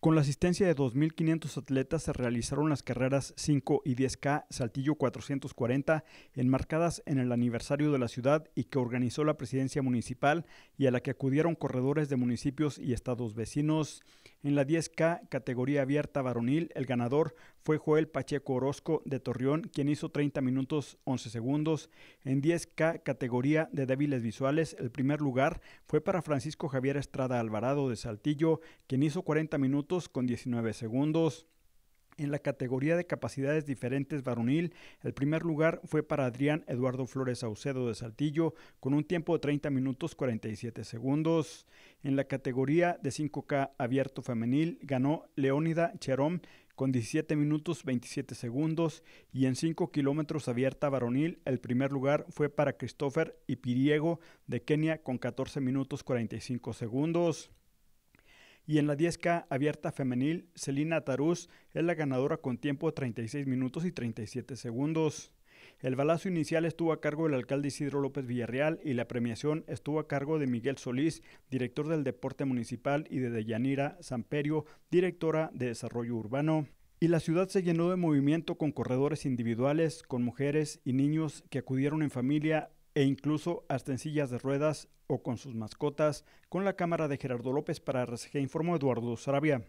Con la asistencia de 2.500 atletas se realizaron las carreras 5 y 10K Saltillo 440, enmarcadas en el aniversario de la ciudad y que organizó la presidencia municipal y a la que acudieron corredores de municipios y estados vecinos. En la 10K categoría abierta varonil, el ganador fue Joel Pacheco Orozco de Torreón, quien hizo 30 minutos 11 segundos. En 10K categoría de débiles visuales, el primer lugar fue para Francisco Javier Estrada Alvarado de Saltillo, quien hizo 40 minutos con 19 segundos. En la categoría de capacidades diferentes varonil, el primer lugar fue para Adrián Eduardo Flores Aucedo de Saltillo, con un tiempo de 30 minutos 47 segundos. En la categoría de 5K abierto femenil, ganó Leónida Cherón con 17 minutos 27 segundos y en 5 kilómetros abierta varonil el primer lugar fue para Christopher Ipiriego de Kenia con 14 minutos 45 segundos. Y en la 10K abierta femenil, Celina Tarús es la ganadora con tiempo de 36 minutos y 37 segundos. El balazo inicial estuvo a cargo del alcalde Isidro López Villarreal y la premiación estuvo a cargo de Miguel Solís, director del Deporte Municipal, y de Deyanira Samperio, directora de Desarrollo Urbano. Y la ciudad se llenó de movimiento con corredores individuales, con mujeres y niños que acudieron en familia e incluso hasta en sillas de ruedas o con sus mascotas, con la cámara de Gerardo López para RCG informó Eduardo Sarabia.